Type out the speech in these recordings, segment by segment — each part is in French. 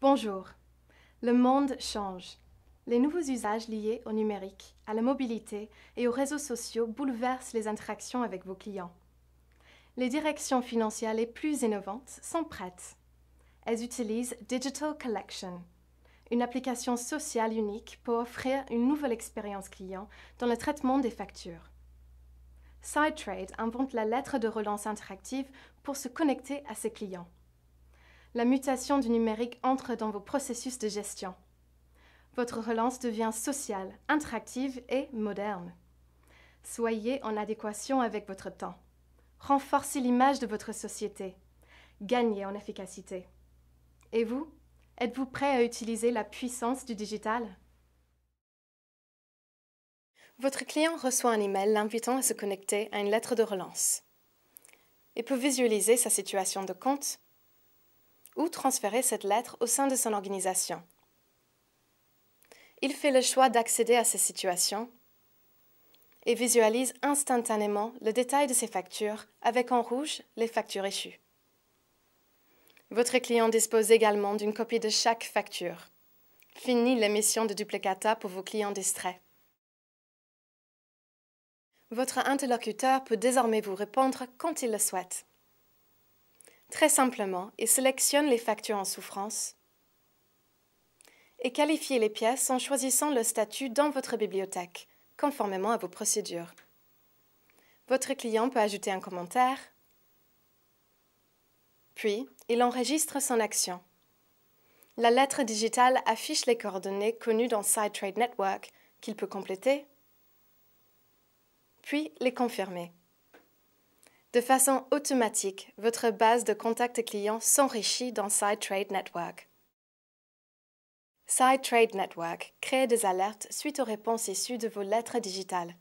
Bonjour. Le monde change. Les nouveaux usages liés au numérique, à la mobilité et aux réseaux sociaux bouleversent les interactions avec vos clients. Les directions financières les plus innovantes sont prêtes. Elles utilisent Digital Collection, une application sociale unique pour offrir une nouvelle expérience client dans le traitement des factures. SideTrade invente la lettre de relance interactive pour se connecter à ses clients la mutation du numérique entre dans vos processus de gestion. Votre relance devient sociale, interactive et moderne. Soyez en adéquation avec votre temps. Renforcez l'image de votre société. Gagnez en efficacité. Et vous, êtes-vous prêt à utiliser la puissance du digital Votre client reçoit un email l'invitant à se connecter à une lettre de relance. Et peut visualiser sa situation de compte ou transférer cette lettre au sein de son organisation. Il fait le choix d'accéder à ces situations et visualise instantanément le détail de ses factures avec en rouge les factures échues. Votre client dispose également d'une copie de chaque facture. Fini l'émission de duplicata pour vos clients distraits. Votre interlocuteur peut désormais vous répondre quand il le souhaite très simplement et sélectionne les factures en souffrance et qualifiez les pièces en choisissant le statut dans votre bibliothèque, conformément à vos procédures. Votre client peut ajouter un commentaire, puis il enregistre son action. La lettre digitale affiche les coordonnées connues dans SideTrade Network qu'il peut compléter, puis les confirmer. De façon automatique, votre base de contacts clients s'enrichit dans SideTrade Network. SideTrade Network crée des alertes suite aux réponses issues de vos lettres digitales.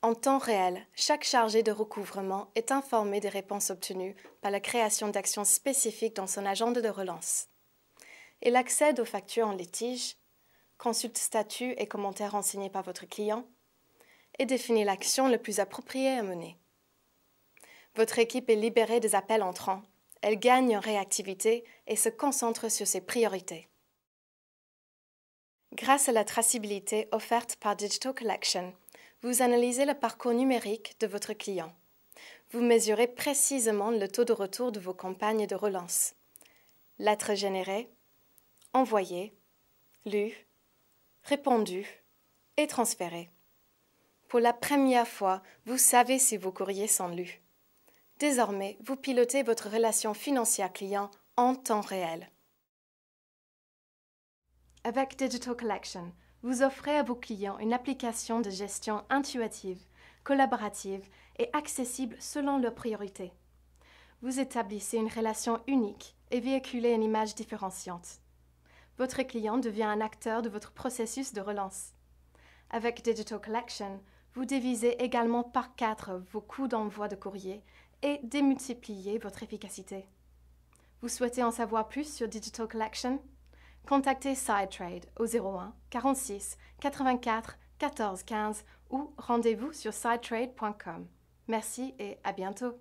En temps réel, chaque chargé de recouvrement est informé des réponses obtenues par la création d'actions spécifiques dans son agenda de relance. Il accède aux factures en litige, consulte statuts et commentaires renseignés par votre client et définit l'action la plus appropriée à mener. Votre équipe est libérée des appels entrants. Elle gagne en réactivité et se concentre sur ses priorités. Grâce à la traçabilité offerte par Digital Collection, vous analysez le parcours numérique de votre client. Vous mesurez précisément le taux de retour de vos campagnes de relance. Lettres générées, envoyées, lues, répondues et transférées. Pour la première fois, vous savez si vos courriers sont lus. Désormais, vous pilotez votre relation financière client en temps réel. Avec Digital Collection, vous offrez à vos clients une application de gestion intuitive, collaborative et accessible selon leurs priorités. Vous établissez une relation unique et véhiculez une image différenciante. Votre client devient un acteur de votre processus de relance. Avec Digital Collection, vous divisez également par quatre vos coûts d'envoi de courrier et démultiplier votre efficacité. Vous souhaitez en savoir plus sur Digital Collection Contactez SideTrade au 01 46 84 14 15 ou rendez-vous sur sidetrade.com. Merci et à bientôt.